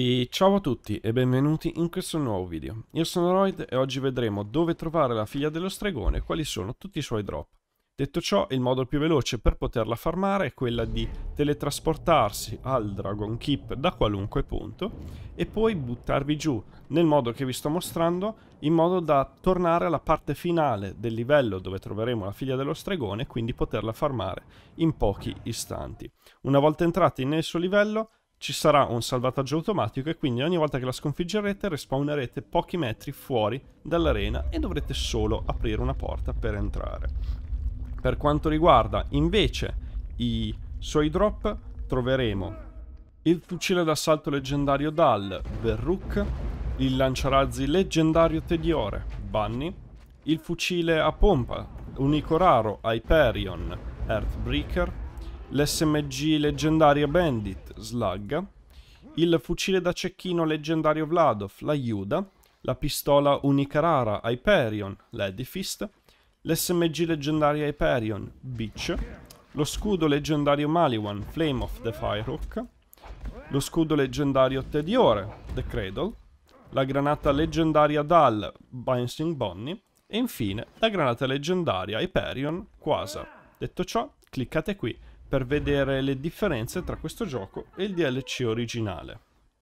E ciao a tutti e benvenuti in questo nuovo video. Io sono Royd e oggi vedremo dove trovare la figlia dello stregone e quali sono tutti i suoi drop. Detto ciò, il modo più veloce per poterla farmare è quella di teletrasportarsi al Dragon Keep da qualunque punto e poi buttarvi giù nel modo che vi sto mostrando in modo da tornare alla parte finale del livello dove troveremo la figlia dello stregone e quindi poterla farmare in pochi istanti. Una volta entrati nel suo livello ci sarà un salvataggio automatico e quindi ogni volta che la sconfiggerete respawnerete pochi metri fuori dall'arena e dovrete solo aprire una porta per entrare. Per quanto riguarda invece i suoi drop troveremo il fucile d'assalto leggendario Dal, Verruk, il lanciarazzi leggendario Tediore, Bunny, il fucile a pompa unico raro Hyperion, Earthbreaker, l'SMG leggendaria Bandit, Slugga, il fucile da cecchino leggendario Vladov, la Iuda, la pistola unica rara Hyperion, l'Edifist, l'SMG leggendaria Hyperion, Beach, lo scudo leggendario Maliwan, Flame of the Firehawk, lo scudo leggendario Tediore, The Cradle, la granata leggendaria Dal, Bouncing Bonnie, e infine la granata leggendaria Hyperion, Quasar. Detto ciò, cliccate qui per vedere le differenze tra questo gioco e il DLC originale.